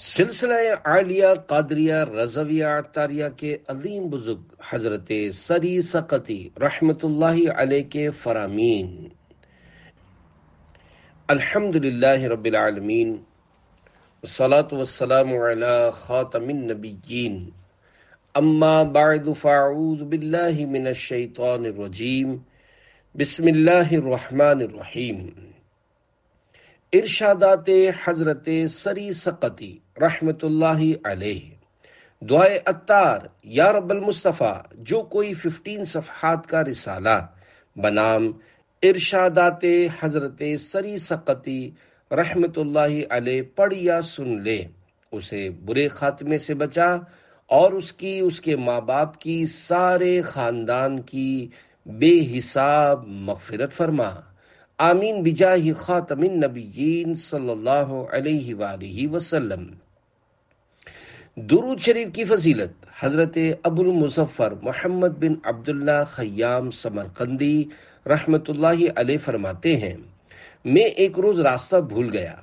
सिलसिला आलिया कादरिया रजविया तारिया के अलीम बुजुर्ग हजरत सरी सकती रहमत आल के फरामीन अल्हम्दुलिल्लाह सलात वसलाम ख़ातमिन नबीन अम्मा बाद फ़ाऊद बिल्लाहि इर्शादात हज़रत सरी सकती रहमत दुआ अतार या मुस्तफ़ा जो कोई फ़िफ्टीन सफहात का रिसाला बनाम इर्शादात हज़रत सरी सकती रहमत पढ़ या सुन ले उसे बुरे ख़ात्मे से बचा और उसकी उसके माँ बाप की सारे ख़ानदान की बेहिसाब मफफरत फरमा आमीन बिजाहि खातमिन नबीन सल्लल्लाहु अलैहि वालैहि वसल्लम दुरूद शरीफ की फजीलत हज़रत Abul Muzaffar Mohammad bin Abdullah Khayyam Samarkandi रहमतुल्लाह अलैह फरमाते हैं मैं एक रोज़ रास्ता भूल गया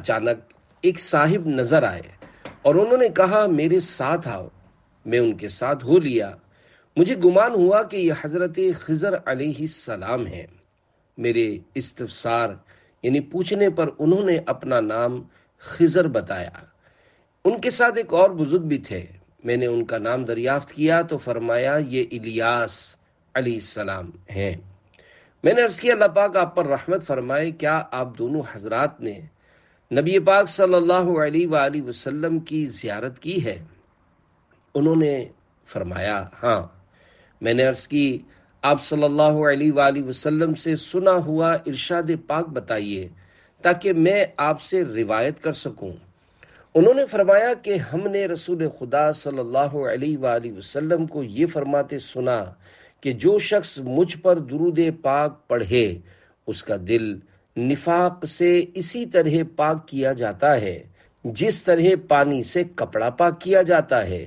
अचानक एक साहिब नज़र आए और उन्होंने कहा मेरे साथ आओ मैं उनके साथ हो लिया मुझे गुमान हुआ कि यह हज़रत खजर सलाम है मेरे इस्तफसार यानी पूछने पर उन्होंने अपना नाम खिजर बताया उनके साथ एक और बुजुर्ग भी थे मैंने उनका नाम दरियाफ्त किया तो फरमाया ये इलियास अली सलाम हैं मैंने अर्ज़ किया अल्लाह पाक आप पर रहमत फरमाए क्या आप दोनों हजरात ने नबी पाक सल्लल्लाहु अलैहि वसल्लम की ज़ियारत की है उन्होंने फरमाया हाँ मैंने अर्ज़ की आप सल्लल्लाहु अलैहि वसल्लम से सुना हुआ इरशाद पाक बताइए ताकि मैं आपसे रिवायत कर सकूं। उन्होंने फरमाया कि हमने रसूल खुदा सल्लल्लाहु अलैहि वसल्लम को ये फरमाते सुना कि जो शख्स मुझ पर दुरूद पाक पढ़े उसका दिल निफाक से इसी तरह पाक किया जाता है जिस तरह पानी से कपड़ा पाक किया जाता है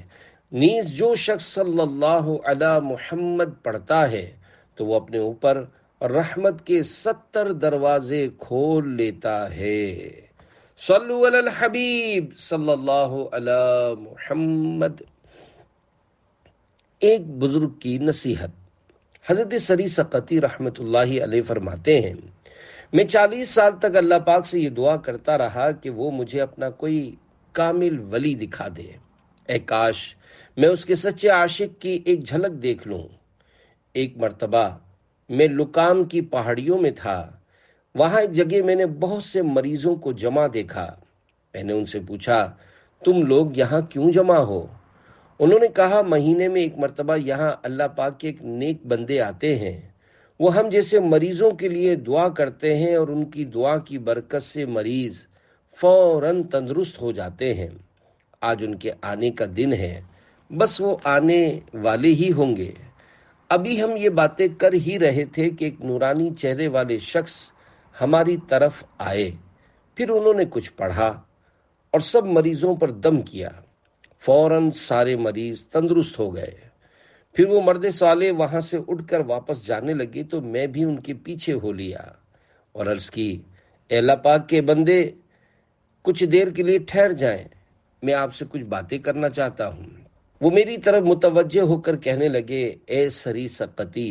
नीज जो शख्स सल्लल्लाहु अला मुहम्मद पढ़ता है तो वो अपने ऊपर रहमत के सत्तर दरवाजे खोल लेता है सल्लु अलल हबीब सल्लल्लाहु अला मुहम्मद एक बुजुर्ग की नसीहत हजरत सरी सकती रहमत फरमाते हैं मैं चालीस साल तक अल्लाह पाक से ये दुआ करता रहा कि वो मुझे अपना कोई कामिल वली दिखा दे काश मैं उसके सच्चे आशिक की एक झलक देख लूं एक मर्तबा मैं लुकाम की पहाड़ियों में था वहां एक जगह मैंने बहुत से मरीजों को जमा देखा मैंने उनसे पूछा तुम लोग यहाँ क्यों जमा हो उन्होंने कहा महीने में एक मर्तबा यहाँ अल्लाह पाक के एक नेक बंदे आते हैं वो हम जैसे मरीजों के लिए दुआ करते हैं और उनकी दुआ की बरकत से मरीज फौरन तंदुरुस्त हो जाते हैं आज उनके आने का दिन है बस वो आने वाले ही होंगे अभी हम ये बातें कर ही रहे थे कि एक नूरानी चेहरे वाले शख्स हमारी तरफ आए फिर उन्होंने कुछ पढ़ा और सब मरीजों पर दम किया फौरन सारे मरीज तंदुरुस्त हो गए फिर वो मर्द साले वहां से उठकर वापस जाने लगे तो मैं भी उनके पीछे हो लिया और अर्ज की एला पाक के बंदे कुछ देर के लिए ठहर जाएं मैं आपसे कुछ बातें करना चाहता हूँ वो मेरी तरफ मुतवजह होकर कहने लगे ए सरी सकती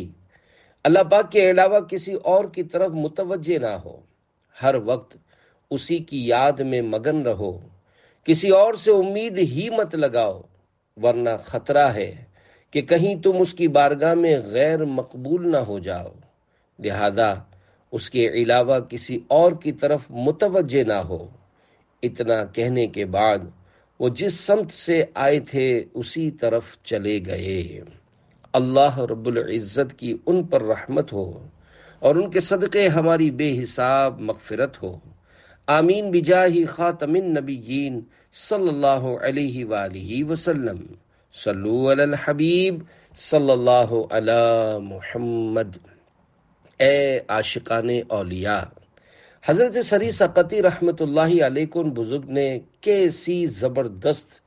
अल्लाह पाक के अलावा किसी और की तरफ मुतवजह ना हो हर वक्त उसी की याद में मगन रहो किसी और से उम्मीद ही मत लगाओ वरना खतरा है कि कहीं तुम उसकी बारगाह में गैर मकबूल ना हो जाओ लिहाजा उसके अलावा किसी और की तरफ मुतवजह ना हो इतना कहने के बाद वो जिस समत से आए थे उसी तरफ चले गए अल्लाह रब्बुल इज़्ज़त की उन पर रहमत हो और उनके सदक़े हमारी बेहिसाब मगफिरत हो आमीन बिजाही ख़ातमिन नबीन सल्लल्लाहु अलैहि वालिहि वसल्लम सल्लू अलल हबीब सल्लल्लाहु अला मुहम्मद ए आशिकाने औलिया हज़रत सरी सकती रहमत आलकुन बुज़ुर्ग ने कैसी ज़बरदस्त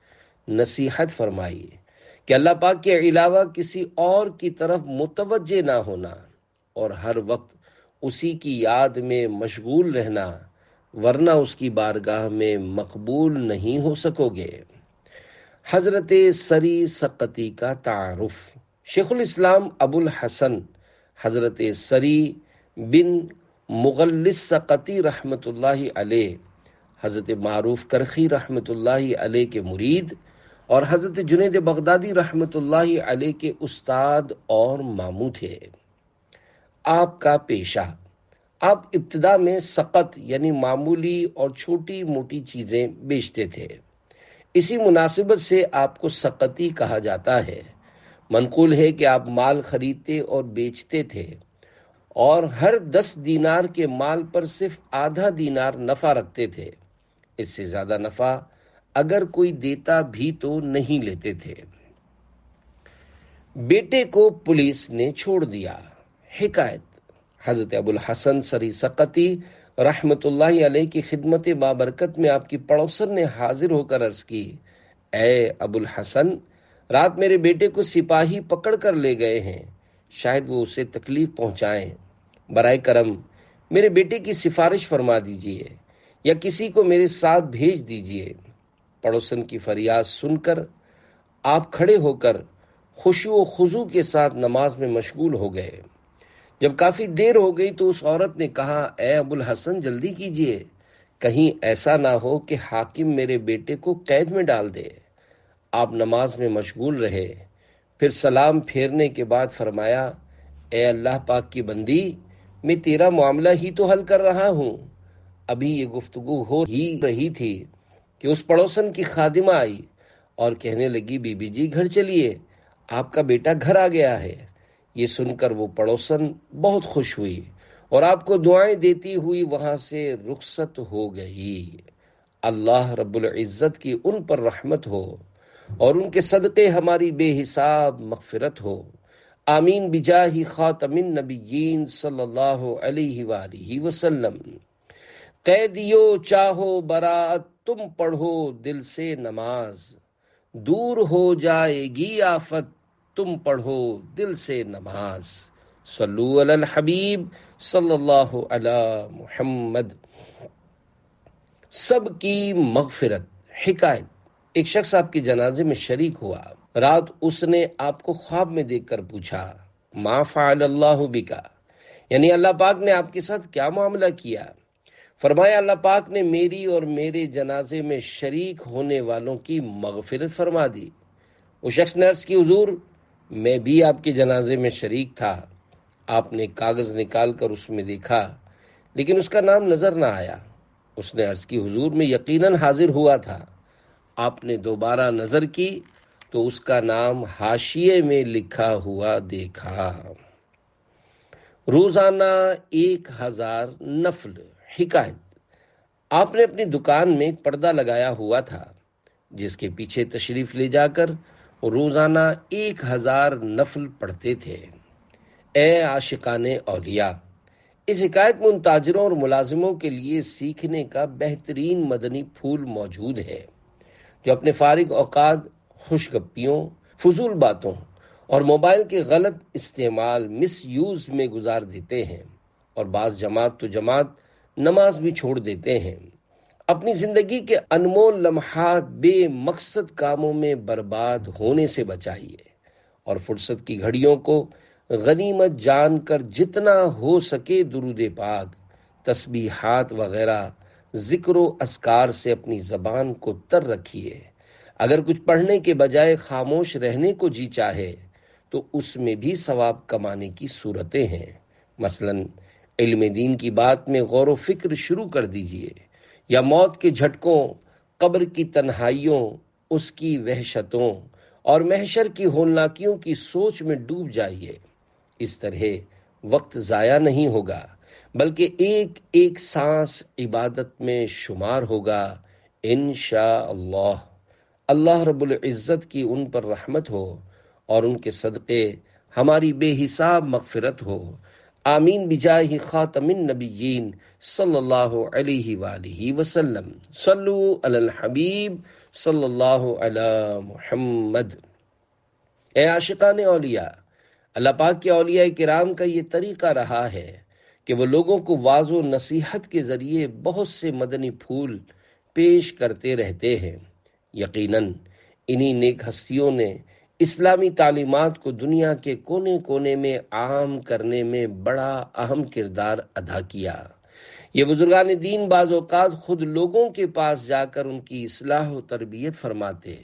नसीहत फरमाई कि अल्लाह पाक के अलावा किसी और की तरफ मुतवजह ना होना और हर वक्त उसी की याद में मशगूल रहना वरना उसकी बारगाह में मकबूल नहीं हो सकोगे हज़रत सरी सकती का तारफ़ शेखुल इस्लाम अबुल हसन हज़रत सरी बिन सकती रहमत हज़रत मारूफ करखी रहमत के मुरीद और हज़रत जुनेद बगदादी रहमत ला के उस्ताद और मामू थे आपका पेशा आप इब्तदा में सक़त यानी मामूली और छोटी मोटी चीज़ें बेचते थे इसी मुनासिबत से आपको सक़ती कहा जाता है मनकूल है कि आप माल खरीदते और बेचते थे और हर दस दीनार के माल पर सिर्फ आधा दीनार नफा रखते थे इससे ज्यादा नफा अगर कोई देता भी तो नहीं लेते थे बेटे को पुलिस ने छोड़ दिया हिकायत हजरत अबुल हसन सरी सकती रहमत अलैह की खिदमत बाबरकत में आपकी पड़ोसन ने हाजिर होकर अर्ज की ए अबुल हसन रात मेरे बेटे को सिपाही पकड़ कर ले गए हैं शायद वो उसे तकलीफ पहुंचाए बर करम मेरे बेटे की सिफारिश फरमा दीजिए या किसी को मेरे साथ भेज दीजिए पड़ोसन की फरियाद सुनकर आप खड़े होकर खुशी व खुजू के साथ नमाज में मशगूल हो गए जब काफ़ी देर हो गई तो उस औरत ने कहा ए अबुल हसन जल्दी कीजिए कहीं ऐसा ना हो कि हाकिम मेरे बेटे को कैद में डाल दे आप नमाज में मशगूल रहे फिर सलाम फेरने के बाद फरमाया ए अल्लाह पाक की बंदी मैं तेरा मामला ही तो हल कर रहा हूँ अभी ये गुफ्तगु हो ही रही थी कि उस पड़ोसन की खादिमा आई और कहने लगी बीबी जी घर चलिए आपका बेटा घर आ गया है ये सुनकर वो पड़ोसन बहुत खुश हुई और आपको दुआएं देती हुई वहां से रुखसत हो गई अल्लाह रब्बुल इज़्ज़त की उन पर रहमत हो और उनके सदक़े हमारी बेहिसाब मगफरत हो आमीन बिजाही ख़ातमिन नबीन सल्लल्लाहु अलैहि वसल्लम कैदियो चाहो बरात तुम पढ़ो दिल से नमाज दूर हो जाएगी आफत तुम पढ़ो दिल से नमाज सल्लू अल हबीब सल्लल्लाहु अला मुहम्मद सबकी मगफिरत हिकायत एक शख्स आपके जनाजे में शरीक हुआ रात उसने आपको ख्वाब में देखकर पूछा मा बिका यानी अल्लाह पाक ने आपके साथ क्या मामला किया फरमाया अल्लाह पाक ने मेरी और मेरे जनाजे में शरीक होने वालों की मगफिरत फरमा दी उस शख्स ने अर्ज की हजूर मैं भी आपके जनाजे में शरीक था आपने कागज़ निकाल कर उसमें देखा लेकिन उसका नाम नज़र ना आया उसने अर्ज की हुजूर में यकीनन हाजिर हुआ था आपने दोबारा नज़र की तो उसका नाम हाशिए में लिखा हुआ देखा रोज़ाना एक हज़ार नफल हिकायत आपने अपनी दुकान में पर्दा लगाया हुआ था जिसके पीछे तशरीफ़ ले जाकर रोज़ाना एक हज़ार नफल पढ़ते थे ए आशिकान औलिया इस शिकायत में उन ताजरों और मुलाजिमों के लिए सीखने का बेहतरीन मदनी फूल मौजूद है जो अपने फारिग औकात खुशगप्पियों फजूल बातों और मोबाइल के गलत इस्तेमाल मिस यूज में गुजार देते हैं और बाज़ जमात तो जमात नमाज भी छोड़ देते हैं अपनी ज़िंदगी के अनमोल लम्हात बेमकसद कामों में बर्बाद होने से बचाइए और फुर्सत की घड़ियों को गनीमत जानकर जितना हो सके दुरुद पाक तस्बीहात वगैरह ज़िक्र असकार से अपनी ज़बान को तर रखिए अगर कुछ पढ़ने के बजाय खामोश रहने को जी चाहे तो उसमें भी सवाब कमाने की सूरतें हैं मसलन इल्म दीन की बात में गौर व फिक्र शुरू कर दीजिए या मौत के झटकों कब्र की तन्हाइयों उसकी वहशतों और महशर की होलनाकियों की सोच में डूब जाइए इस तरह वक्त ज़ाया नहीं होगा बल्कि एक एक सांस इबादत में शुमार होगा इन अल्लाह अल्लाह इज़्ज़त की उन पर रहमत हो और उनके सदक़े हमारी बेहिसाब मगफरत हो आमीन ही ख़ातमिन नबीन सल्लल्लाहु अलैहि हबीब सल्लल्लाहु ए आशिकान अलिया अल्लाह पाक के अलिया कराम का ये तरीक़ा रहा है कि वो लोगों को वाजो नसीहत के ज़रिए बहुत से मदनी फूल पेश करते रहते हैं यकीनन इन्हीं नेक हस्तियों ने इस्लामी तालीमत को दुनिया के कोने कोने में आम करने में बड़ा अहम किरदार अदा किया ये बुजुर्गान दीन बाज़ात ख़ुद लोगों के पास जाकर उनकी असलाह तरबियत फरमाते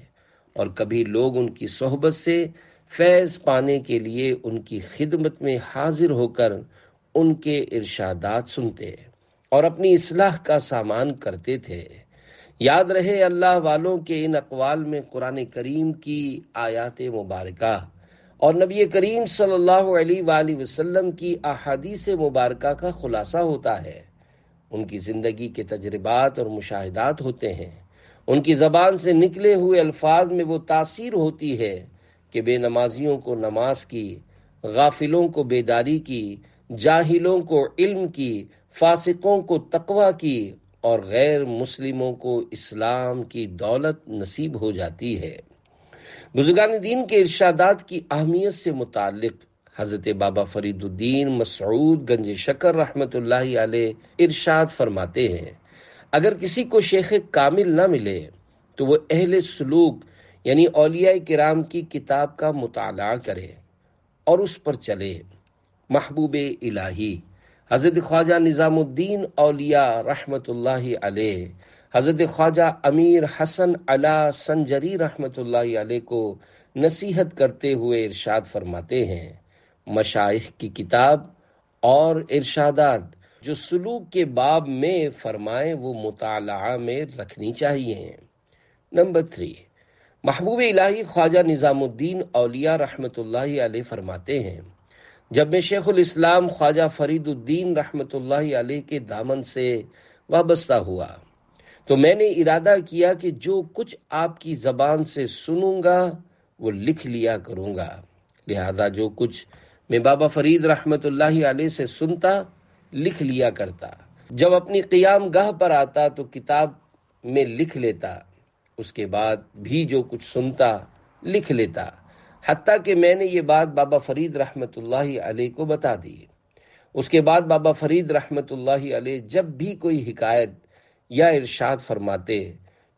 और कभी लोग उनकी सहबत से फैज़ पाने के लिए उनकी खिदमत में हाजिर होकर उनके इर्शादात सुनते और अपनी इसलाह का सामान करते थे याद रहे अल्लाह वालों के इन अकवाल में कुरान करीम की आयात मुबारक और नबी करीम सल्लल्लाहु अलैहि वसल्लम की अहादीस मुबारक का खुलासा होता है उनकी ज़िंदगी के तजर्बात और मुशाहदात होते हैं उनकी ज़बान से निकले हुए अल्फाज में वो तासीर होती है कि बेनमाजियों को नमाज की गाफिलों को बेदारी की जाहिलों को इल्म की फासिकों को तकवा की और गैर मुस्लिमों को इस्लाम की दौलत नसीब हो जाती है बुजुर्गान दीन के इर्शादात की अहमियत से मुतक हज़रत बाबा फरीदुद्दीन मसरूद गंज शकर रहमत इर्शाद फरमाते हैं अगर किसी को शेख कामिल ना मिले तो वह अहल सलूक यानी अलिया कराम की किताब का मुताला करे और उस पर चले महबूब इलाही हज़रत ख्वाजा निज़ामुद्दीन अलिया रहमत हज़रत ख्वाजा अमीर हसन अला संजरी रहमत को नसीहत करते हुए इरशाद फरमाते हैं मशाइ की किताब और इरशादात जो सलूक के बाब में फरमाए वो मुताल में रखनी चाहिए नंबर थ्री महबूब इलाही ख्वाजा निज़ामुद्दीन अलिया रहमत फरमाते हैं जब मैं शेखुल इस्लाम ख्वाजा फरीदुद्दीन रहमत आलि के दामन से वाबस्ता हुआ तो मैंने इरादा किया कि जो कुछ आपकी ज़बान से सुनूंगा वो लिख लिया करूंगा लिहाजा जो कुछ मैं बाबा फरीद रहमत आलि से सुनता लिख लिया करता जब अपनी क़ियाम गह पर आता तो किताब में लिख लेता उसके बाद भी जो कुछ सुनता लिख लेता हती कि मैंने ये बात बाबा फरीद रहमत आलही को बता दी उसके बाद बाबा फरीद रहमत आल जब भी कोई हिकायत या इरशाद फरमाते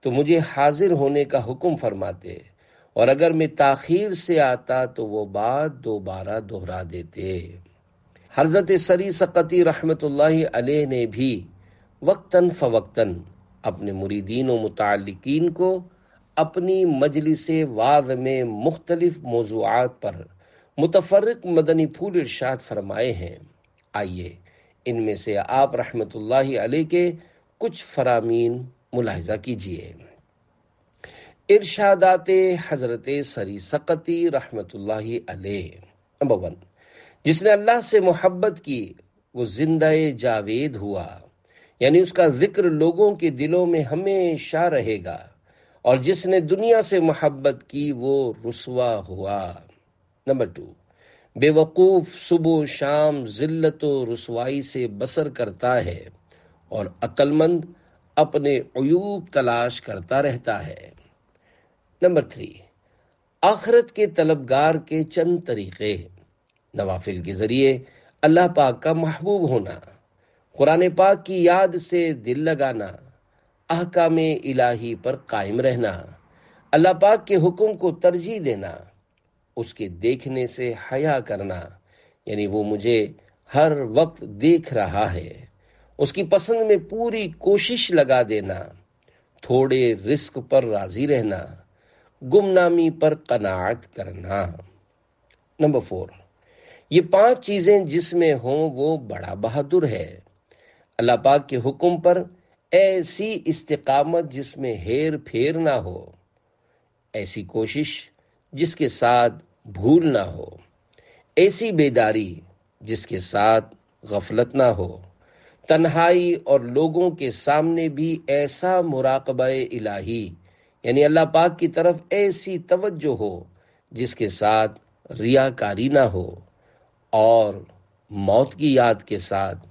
तो मुझे हाजिर होने का हुक्म फरमाते और अगर मैं ताखीर से आता तो वो बात दोबारा दोहरा देते हजरत सरी सकती रहमत ने भी वक्ता फ़वक्ता अपने मुरीदीन व को अपनी मजलिस वाद में मुख्तलिफ मौजूद पर मुतफरक मदनी फूल इर्शाद फरमाए हैं आइए इनमें से आप रहमत अली के कुछ फरामीन मुलाहजा कीजिए इर्शादात हज़रत सरी सकती रहमत वन जिसने अल्लाह से मोहब्बत की वो जिंदा जावेद हुआ यानी उसका जिक्र लोगों के दिलों में हमेशा रहेगा और जिसने दुनिया से मोहब्बत की वो रसवा हुआ नंबर टू बेवकूफ़ सुबह शाम ज़िल्लत रसवाई से बसर करता है और अक्लमंद अपने अयूब तलाश करता रहता है नंबर थ्री आखरत के तलबगार के चंद तरीक़े नवाफिल के ज़रिए अल्लाह पाक का महबूब होना कुरान पाक की याद से दिल लगाना अहकाम इलाही पर कायम रहना अल्लाह पाक के हुक्म को तरजीह देना उसके देखने से हया करना यानी वो मुझे हर वक्त देख रहा है उसकी पसंद में पूरी कोशिश लगा देना थोड़े रिस्क पर राजी रहना गुमनामी पर कनात करना नंबर फोर ये पांच चीज़ें जिसमें हों वो बड़ा बहादुर है अल्लाह पाक के हुक्म पर ऐसी इस्तकामत जिसमें हेर फेर ना हो ऐसी कोशिश जिसके साथ भूल ना हो ऐसी बेदारी जिसके साथ गफलत ना हो तन्हाई और लोगों के सामने भी ऐसा मुराकबा इलाही यानी अल्लाह पाक की तरफ ऐसी तवज्जो हो जिसके साथ रियाकारी ना हो और मौत की याद के साथ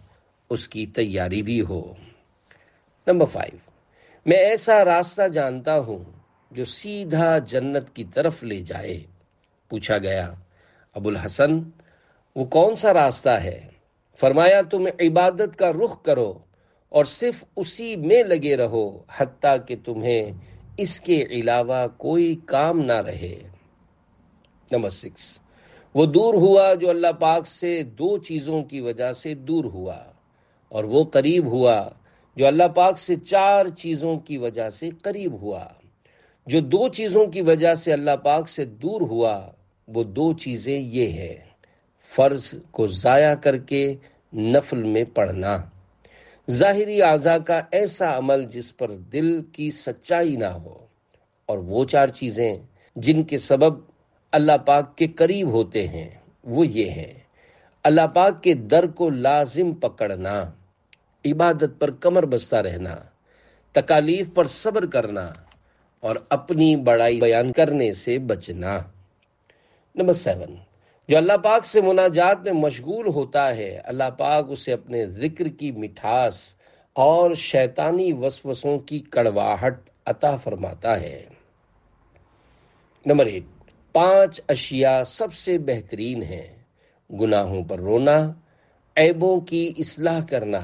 उसकी तैयारी भी हो नंबर फाइव मैं ऐसा रास्ता जानता हूं जो सीधा जन्नत की तरफ ले जाए पूछा गया अबुल हसन वो कौन सा रास्ता है फरमाया तुम इबादत का रुख करो और सिर्फ उसी में लगे रहो हती कि तुम्हें इसके अलावा कोई काम ना रहे नंबर सिक्स वो दूर हुआ जो अल्लाह पाक से दो चीज़ों की वजह से दूर हुआ और वो करीब हुआ जो अल्लाह पाक से चार चीज़ों की वजह से करीब हुआ जो दो चीज़ों की वजह से अल्लाह पाक से दूर हुआ वो दो चीज़ें ये है फ़र्ज को ज़ाया करके नफल में पढ़ना ज़ाहरी आज़ा का ऐसा अमल जिस पर दिल की सच्चाई ना हो और वो चार चीज़ें जिनके सबब अल्लाह पाक के करीब होते हैं वो ये है अल्लाह पाक के दर को लाजिम पकड़ना इबादत पर कमर बस्ता रहना तकालीफ पर सब्र करना और अपनी बड़ाई बयान करने से बचना नंबर सेवन जो अल्लाह पाक से मुनाजात में मशगूल होता है अल्लाह पाक उसे अपने जिक्र की मिठास और शैतानी वसवसों की कड़वाहट अता फरमाता है नंबर एट पांच अशिया सबसे बेहतरीन है गुनाहों पर रोना ऐबों की इसलाह करना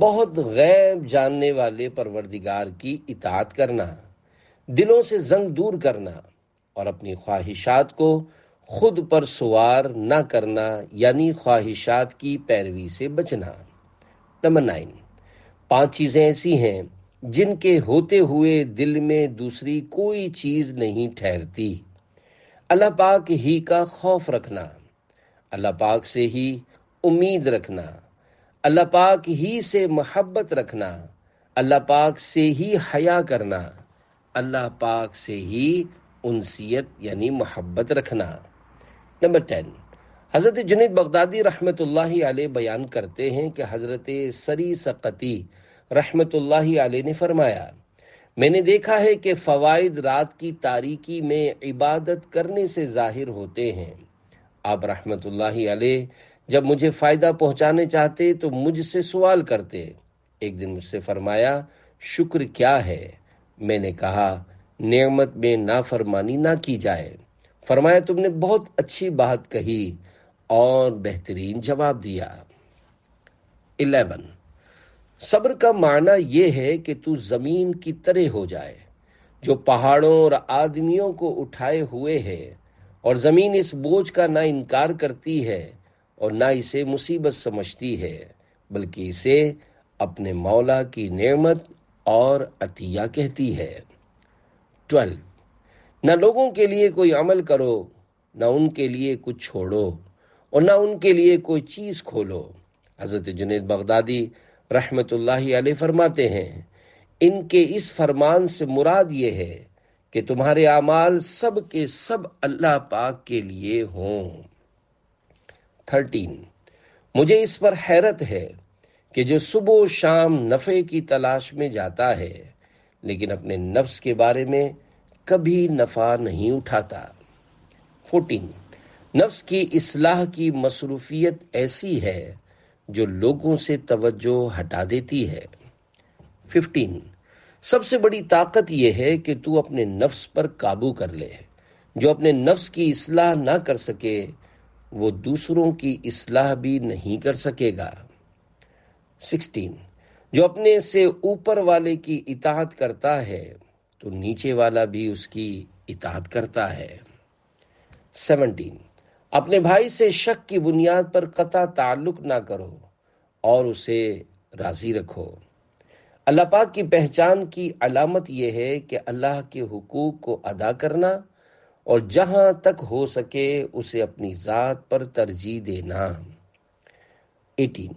बहुत गैब जानने वाले परवरदिगार की इतात करना दिलों से जंग दूर करना और अपनी ख्वाहिशात को खुद पर सवार न करना यानी ख्वाहिशात की पैरवी से बचना नंबर नाइन पांच चीज़ें ऐसी हैं जिनके होते हुए दिल में दूसरी कोई चीज़ नहीं ठहरती अल्लाह पाक ही का खौफ रखना अल्लाह पाक से ही उम्मीद रखना अल्लाह पाक ही से मोहब्बत रखना अल्लाह पाक से ही हया करना अल्लाह पाक से ही उनसीत यानी मोहब्बत रखना नंबर टेन हज़रत जुनीद बगदादी रहमत आले बयान करते हैं कि हज़रत सरी सकती रहमत आले ने फरमाया मैंने देखा है कि फ़वाद रात की तारीकी में इबादत करने से ज़ाहिर होते हैं आप रहमत आले जब मुझे फ़ायदा पहुंचाने चाहते तो मुझसे सवाल करते एक दिन मुझसे फरमाया शुक्र क्या है मैंने कहा नियमत में नाफरमानी ना की जाए फरमाया तुमने बहुत अच्छी बात कही और बेहतरीन जवाब दिया इलेवन सब्र का माना यह है कि तू जमीन की तरह हो जाए जो पहाड़ों और आदमियों को उठाए हुए है और जमीन इस बोझ का ना इनकार करती है और ना इसे मुसीबत समझती है बल्कि इसे अपने मौला की नेमत और अतिया कहती है ट्वेल्व न लोगों के लिए कोई अमल करो न उनके लिए कुछ छोड़ो और न उनके लिए कोई चीज़ खोलो हज़रत जुनेद बगदादी रहमत आल फरमाते हैं इनके इस फरमान से मुराद ये है कि तुम्हारे अमाल सब के सब अल्लाह पाक के लिए हों थर्टीन मुझे इस पर हैरत है कि जो सुबह शाम नफ़े की तलाश में जाता है लेकिन अपने नफ्स के बारे में कभी नफ़ा नहीं उठाता फोर्टीन नफ्स की इसलाह की मसरूफियत ऐसी है जो लोगों से तवज्जो हटा देती है फिफ्टीन सबसे बड़ी ताकत यह है कि तू अपने नफ्स पर काबू कर ले जो अपने नफ्स की इसलाह ना कर सके वो दूसरों की इसलाह भी नहीं कर सकेगा सिक्सटीन जो अपने से ऊपर वाले की इतात करता है तो नीचे वाला भी उसकी इतात करता है सेवनटीन अपने भाई से शक की बुनियाद पर कता ताल्लुक ना करो और उसे राजी रखो अल्लाह पाक की पहचान की अलामत यह है कि अल्लाह के हुकूक को अदा करना और जहां तक हो सके उसे अपनी ज़ात पर तरजीह देना 18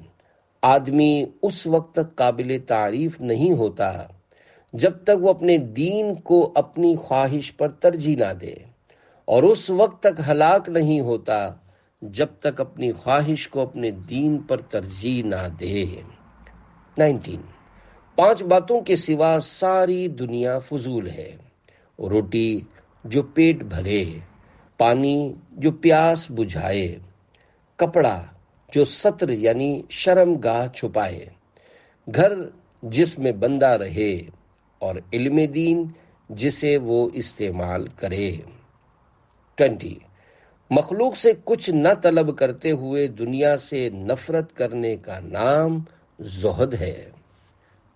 आदमी उस वक्त तक काबिल तारीफ नहीं होता जब तक वो अपने दीन को अपनी ख्वाहिश पर तरजीह ना दे और उस वक्त तक हलाक नहीं होता जब तक अपनी ख्वाहिश को अपने दीन पर तरजीह ना दे 19 पांच बातों के सिवा सारी दुनिया फजूल है रोटी जो पेट भरे पानी जो प्यास बुझाए कपड़ा जो सत्र यानी शर्म गाह छुपाए घर जिसमें बंदा रहे और इल्म दीन जिसे वो इस्तेमाल करे ट्वेंटी मखलूक से कुछ न तलब करते हुए दुनिया से नफरत करने का नाम जोहद है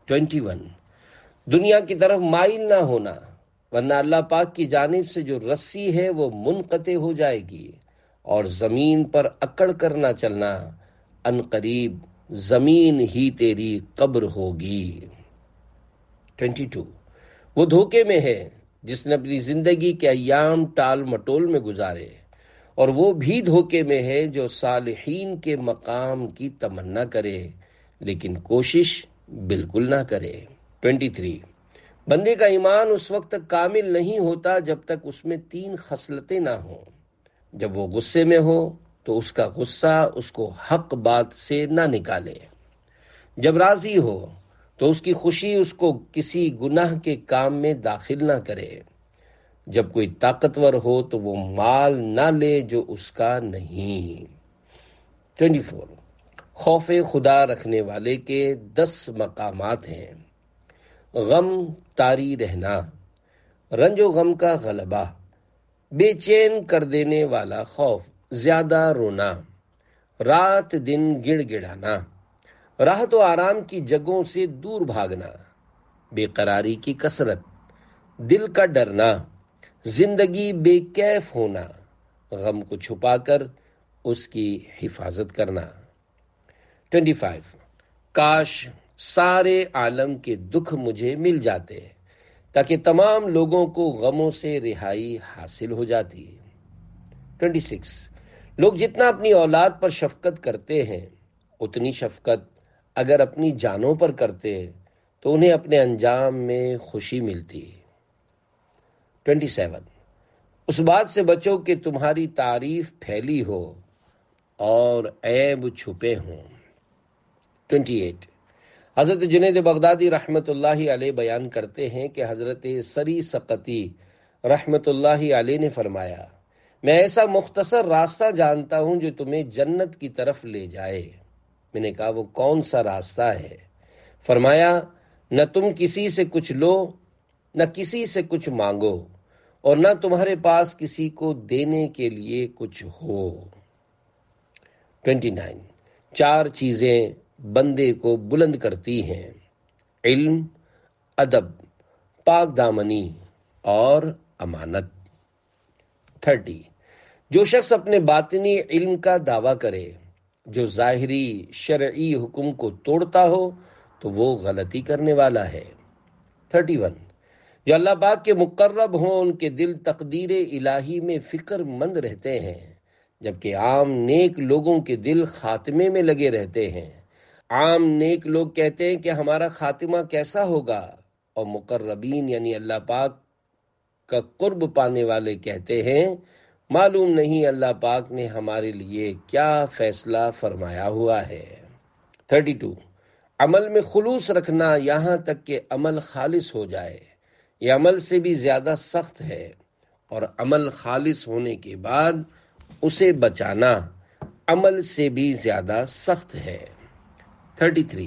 ट्वेंटी वन दुनिया की तरफ माइल ना होना वरना अल्लाह पाक की जानब से जो रस्सी है वो मुनकते हो जाएगी और ज़मीन पर अकड़ कर ना चलना अनकरीब ज़मीन ही तेरी कब्र होगी ट्वेंटी टू वो धोखे में है जिसने अपनी ज़िंदगी के अयाम टाल मटोल में गुजारे और वो भी धोखे में है जो सालहीन के मकाम की तमन्ना करे लेकिन कोशिश बिल्कुल ना करे ट्वेंटी थ्री बंदे का ईमान उस वक्त तक कामिल नहीं होता जब तक उसमें तीन खसलतें ना हों जब वो गुस्से में हो तो उसका गुस्सा उसको हक बात से ना निकाले जब राजी हो तो उसकी खुशी उसको किसी गुनाह के काम में दाखिल ना करे जब कोई ताकतवर हो तो वो माल ना ले जो उसका नहीं ट्वेंटी फोर खौफ खुदा रखने वाले के दस मकामात हैं गम तारी रहना रंजो गम का गलबा बेचैन कर देने वाला खौफ ज़्यादा रोना रात दिन गिड़ गिड़ाना राहत तो आराम की जगहों से दूर भागना बेकरारी की कसरत दिल का डरना जिंदगी बेकैफ होना गम को छुपाकर उसकी हिफाजत करना ट्वेंटी फाइव काश सारे आलम के दुख मुझे मिल जाते हैं ताकि तमाम लोगों को गमों से रिहाई हासिल हो जाती है ट्वेंटी सिक्स लोग जितना अपनी औलाद पर शफकत करते हैं उतनी शफकत अगर अपनी जानों पर करते हैं तो उन्हें अपने अंजाम में खुशी मिलती है ट्वेंटी सेवन उस बात से बचो कि तुम्हारी तारीफ फैली हो और ऐब छुपे हों ट्वेंटी एट हज़रत जुनेद बगदादी रहमत आले बयान करते हैं कि हज़रत सरी सकती रहमत आले ने फरमाया मैं ऐसा मुख्तसर रास्ता जानता हूं जो तुम्हें जन्नत की तरफ ले जाए मैंने कहा वो कौन सा रास्ता है फरमाया न तुम किसी से कुछ लो न किसी से कुछ मांगो और न तुम्हारे पास किसी को देने के लिए कुछ हो ट्वेंटी नाइन चार चीज़ें बंदे को बुलंद करती हैं इल्म अदब पाक दामनी और अमानत थर्टी जो शख्स अपने बातनी इल्म का दावा करे जो ज़ाहरी शर्ई हुक्म को तोड़ता हो तो वो गलती करने वाला है थर्टी वन जो अल्लाह पाक के मुकर्रब हों उनके दिल तकदीर इलाही में फ़िक्रमंद रहते हैं जबकि आम नेक लोगों के दिल खात्मे में लगे रहते हैं आम नेक लोग कहते हैं कि हमारा ख़ात्मा कैसा होगा और मुकर्रबीन यानी अल्लाह पाक का कुर्ब पाने वाले कहते हैं मालूम नहीं अल्लाह पाक ने हमारे लिए क्या फैसला फरमाया हुआ है थर्टी टू अमल में खलूस रखना यहाँ तक कि अमल खालिस हो जाए यह अमल से भी ज़्यादा सख्त है और अमल खालिस होने के बाद उसे बचाना अमल से भी ज़्यादा सख्त है थर्टी थ्री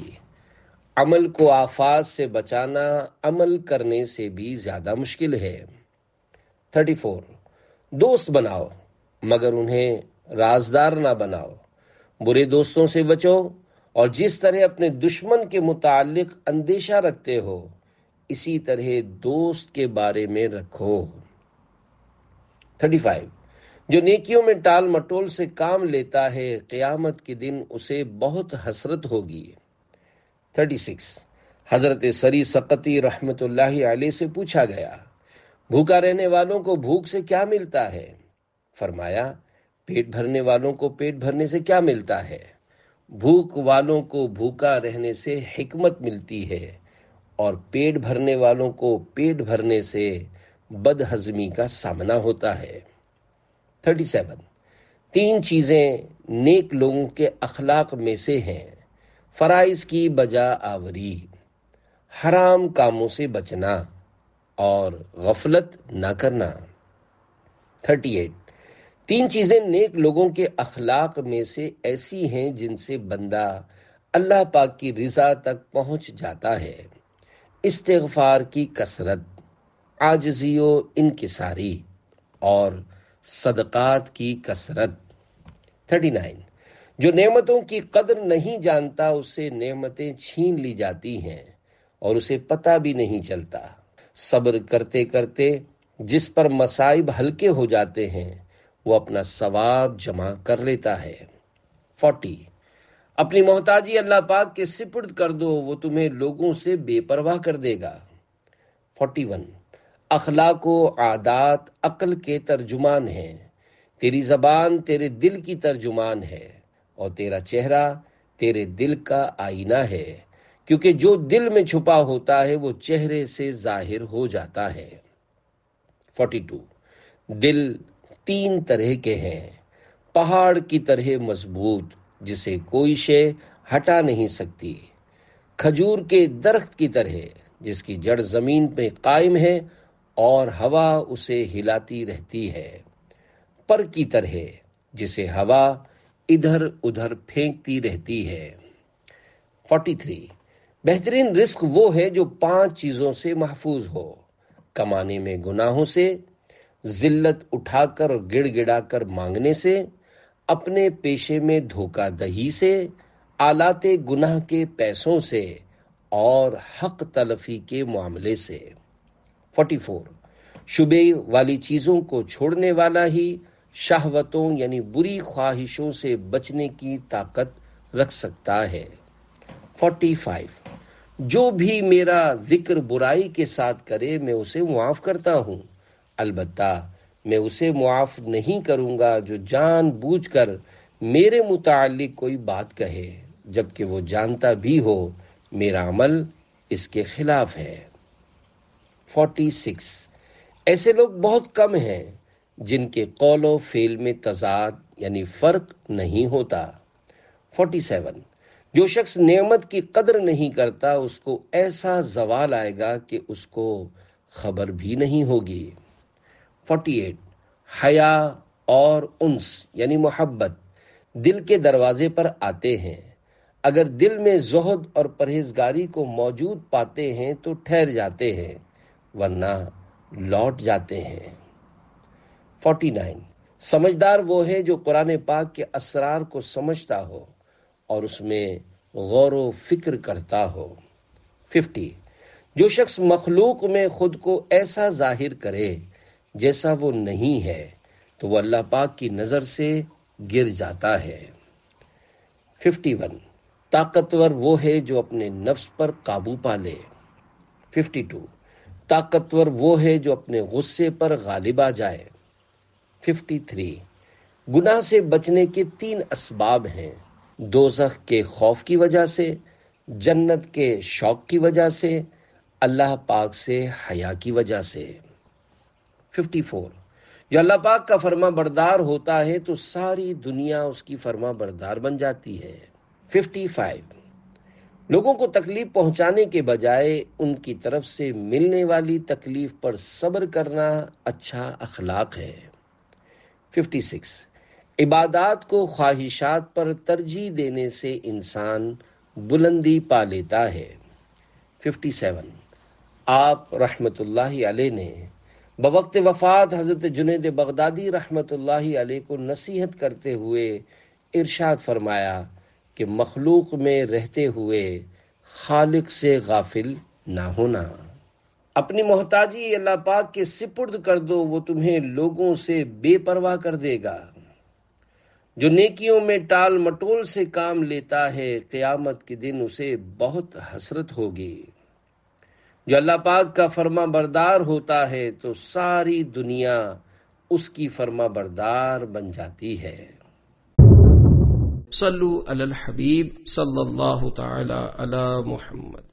अमल को आफात से बचाना अमल करने से भी ज़्यादा मुश्किल है थर्टी फोर दोस्त बनाओ मगर उन्हें राजदार ना बनाओ बुरे दोस्तों से बचो और जिस तरह अपने दुश्मन के मुतालिक अंदेशा रखते हो इसी तरह दोस्त के बारे में रखो थर्टी फाइव जो नेकियों में टाल मटोल से काम लेता है क़यामत के दिन उसे बहुत हसरत होगी थर्टी सिक्स हज़रत सरी सकती रहमत आल से पूछा गया भूखा रहने वालों को भूख से क्या मिलता है फरमाया पेट भरने वालों को पेट भरने से क्या मिलता है भूख वालों को भूखा रहने से हिकमत मिलती है और पेट भरने वालों को पेट भरने से बदहजमी का सामना होता है थर्टी सेवन तीन चीज़ें नेक लोगों के अखलाक में से हैं फ़राइज़ की बजा आवरी हराम कामों से बचना और गफलत ना करना थर्टी एट तीन चीज़ें नेक लोगों के अखलाक में से ऐसी हैं जिनसे बंदा अल्लाह पाक की रज़ा तक पहुंच जाता है इस्तगफार की कसरत आजजी व इनकसारी और सदक़ात की कसरत थर्टी नाइन जो नेमतों की कदर नहीं जानता उसे नेमतें छीन ली जाती हैं और उसे पता भी नहीं चलता सब्र करते करते जिस पर मसाइब हल्के हो जाते हैं वो अपना सवाब जमा कर लेता है फोर्टी अपनी मोहताजी अल्लाह पाक के सिपुर्द कर दो वो तुम्हें लोगों से बेपरवाह कर देगा फोर्टी वन अखलाको आदात अकल के तर्जुमान है तेरी जबान तेरे दिल की तर्जुमान है और तेरा चेहरा तेरे दिल का आईना है क्योंकि जो दिल में छुपा होता है वो चेहरे से जाहिर हो जाता है 42 दिल तीन तरह के हैं पहाड़ की तरह मजबूत जिसे कोई शे हटा नहीं सकती खजूर के दरख्त की तरह जिसकी जड़ जमीन पे कायम है और हवा उसे हिलाती रहती है पर की तरह जिसे हवा इधर उधर फेंकती रहती है 43 बेहतरीन रिस्क वो है जो पांच चीजों से महफूज हो कमाने में गुनाहों से जिल्लत उठाकर गिड़गिड़ाकर मांगने से अपने पेशे में धोखा दही से आलाते गुनाह के पैसों से और हक तलफी के मामले से 44 शुबे वाली चीज़ों को छोड़ने वाला ही शाहवतों यानी बुरी ख्वाहिशों से बचने की ताकत रख सकता है 45 जो भी मेरा जिक्र बुराई के साथ करे मैं उसे मुआफ़ करता हूँ अलबत्ता मैं उसे मुआफ़ नहीं करूँगा जो जान बूझ कर मेरे मुतालिक कोई बात कहे जबकि वो जानता भी हो मेरा अमल इसके खिलाफ है फोर्टी सिक्स ऐसे लोग बहुत कम हैं जिनके कौलो फेल में तजाद यानी फ़र्क नहीं होता फोर्टी सेवन जो शख्स नेमत की कदर नहीं करता उसको ऐसा जवाल आएगा कि उसको खबर भी नहीं होगी फोर्टी एट हया और उन्स यानी मोहब्बत दिल के दरवाजे पर आते हैं अगर दिल में जहद और परहेजगारी को मौजूद पाते हैं तो ठहर जाते हैं वरना लौट जाते हैं 49 समझदार वो है जो कुरान पाक के असरार को समझता हो और उसमें गौर व फिक्र करता हो 50 जो शख्स मखलूक में खुद को ऐसा जाहिर करे जैसा वो नहीं है तो वो अल्लाह पाक की नज़र से गिर जाता है 51 ताकतवर वो है जो अपने नफ्स पर काबू पा ले 52 ताकतवर वो है जो अपने गुस्से पर गालिब आ जाए 53 गुनाह से बचने के तीन असबाब हैं दोजख के खौफ की वजह से जन्नत के शौक की वजह से अल्लाह पाक से हया की वजह से 54 जो अल्लाह पाक का फर्मा बरदार होता है तो सारी दुनिया उसकी फर्मा बरदार बन जाती है 55 लोगों को तकलीफ पहुंचाने के बजाय उनकी तरफ से मिलने वाली तकलीफ पर सब्र करना अच्छा अखलाक है 56 इबादात को ख्वाहिशात पर तरजीह देने से इंसान बुलंदी पा लेता है 57 आप रहमतुल्लाह अलैह ने बवक्त वफात हज़रत जुनेद बगदादी रहमतुल्लाह अलैह को नसीहत करते हुए इरशाद फरमाया कि मखलूक में रहते हुए खालिक से गाफिल ना होना अपनी मोहताजी अल्लाह पाक के सिपुर्द कर दो वो तुम्हें लोगों से बेपरवाह कर देगा जो नेकियों में टाल मटोल से काम लेता है क्यामत के दिन उसे बहुत हसरत होगी जो अल्लाह पाक का फर्मा बरदार होता है तो सारी दुनिया उसकी फर्मा बरदार बन जाती है सल्लू अल हबीब सल्लल्लाहु ताला अला मोहम्मद